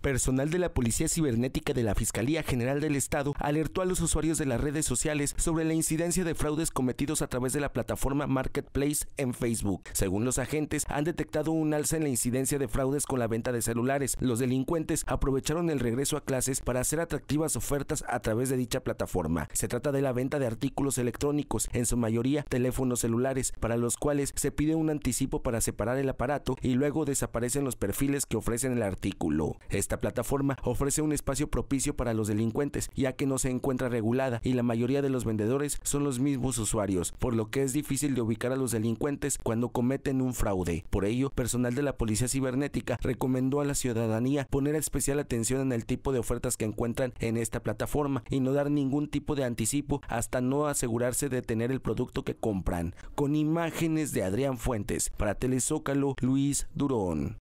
Personal de la Policía Cibernética de la Fiscalía General del Estado alertó a los usuarios de las redes sociales sobre la incidencia de fraudes cometidos a través de la plataforma Marketplace en Facebook. Según los agentes, han detectado un alza en la incidencia de fraudes con la venta de celulares. Los delincuentes aprovecharon el regreso a clases para hacer atractivas ofertas a través de dicha plataforma. Se trata de la venta de artículos electrónicos, en su mayoría teléfonos celulares, para los cuales se pide un anticipo para separar el aparato y luego desaparecen los perfiles que ofrecen el artículo. Este esta plataforma ofrece un espacio propicio para los delincuentes, ya que no se encuentra regulada y la mayoría de los vendedores son los mismos usuarios, por lo que es difícil de ubicar a los delincuentes cuando cometen un fraude. Por ello, personal de la Policía Cibernética recomendó a la ciudadanía poner especial atención en el tipo de ofertas que encuentran en esta plataforma y no dar ningún tipo de anticipo hasta no asegurarse de tener el producto que compran. Con imágenes de Adrián Fuentes, para Telezócalo, Luis Durón.